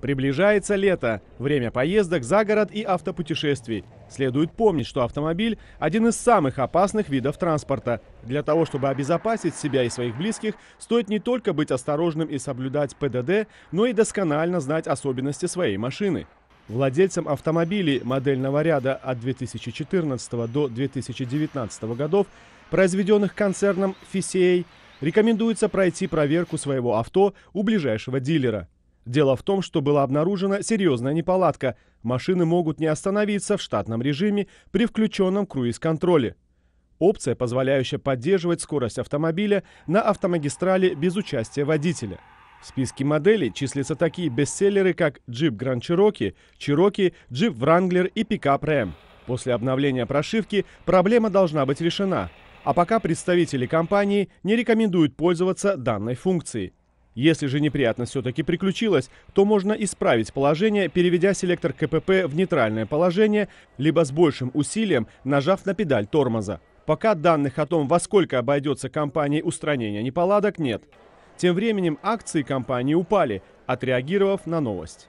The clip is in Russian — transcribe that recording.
Приближается лето, время поездок за город и автопутешествий. Следует помнить, что автомобиль – один из самых опасных видов транспорта. Для того, чтобы обезопасить себя и своих близких, стоит не только быть осторожным и соблюдать ПДД, но и досконально знать особенности своей машины. Владельцам автомобилей модельного ряда от 2014 до 2019 годов, произведенных концерном FCA, рекомендуется пройти проверку своего авто у ближайшего дилера – Дело в том, что была обнаружена серьезная неполадка. Машины могут не остановиться в штатном режиме при включенном круиз-контроле. Опция, позволяющая поддерживать скорость автомобиля на автомагистрали без участия водителя. В списке моделей числятся такие бестселлеры, как Jeep Grand Cherokee, Cherokee, Jeep Wrangler и Pickup Ram. После обновления прошивки проблема должна быть решена. А пока представители компании не рекомендуют пользоваться данной функцией. Если же неприятность все-таки приключилась, то можно исправить положение, переведя селектор КПП в нейтральное положение, либо с большим усилием нажав на педаль тормоза. Пока данных о том, во сколько обойдется компании устранения неполадок, нет. Тем временем акции компании упали, отреагировав на новость.